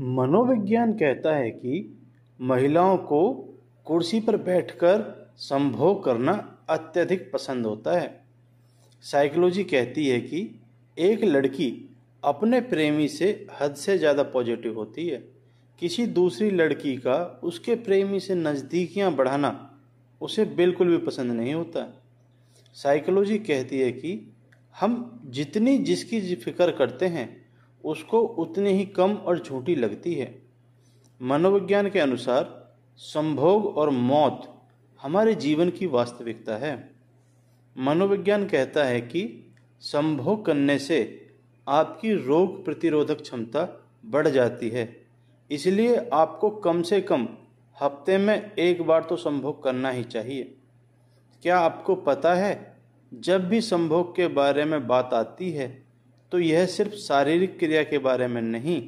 मनोविज्ञान कहता है कि महिलाओं को कुर्सी पर बैठकर संभोग करना अत्यधिक पसंद होता है साइकोलॉजी कहती है कि एक लड़की अपने प्रेमी से हद से ज़्यादा पॉजिटिव होती है किसी दूसरी लड़की का उसके प्रेमी से नज़दीकियाँ बढ़ाना उसे बिल्कुल भी पसंद नहीं होता साइकोलॉजी कहती है कि हम जितनी जिसकी फिक्र करते हैं उसको उतनी ही कम और झूठी लगती है मनोविज्ञान के अनुसार संभोग और मौत हमारे जीवन की वास्तविकता है मनोविज्ञान कहता है कि संभोग करने से आपकी रोग प्रतिरोधक क्षमता बढ़ जाती है इसलिए आपको कम से कम हफ्ते में एक बार तो संभोग करना ही चाहिए क्या आपको पता है जब भी संभोग के बारे में बात आती है तो यह सिर्फ शारीरिक क्रिया के बारे में नहीं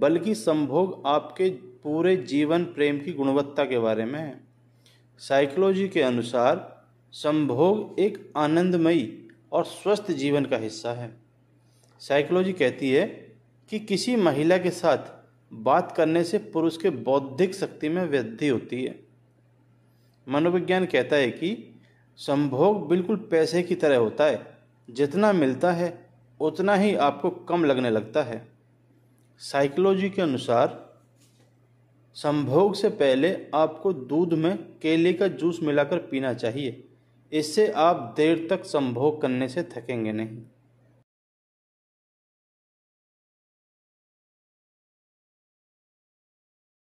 बल्कि संभोग आपके पूरे जीवन प्रेम की गुणवत्ता के बारे में है साइकोलॉजी के अनुसार संभोग एक आनंदमयी और स्वस्थ जीवन का हिस्सा है साइकोलॉजी कहती है कि किसी महिला के साथ बात करने से पुरुष के बौद्धिक शक्ति में वृद्धि होती है मनोविज्ञान कहता है कि संभोग बिल्कुल पैसे की तरह होता है जितना मिलता है उतना ही आपको कम लगने लगता है साइकोलॉजी के अनुसार संभोग से पहले आपको दूध में केले का जूस मिलाकर पीना चाहिए इससे आप देर तक संभोग करने से थकेंगे नहीं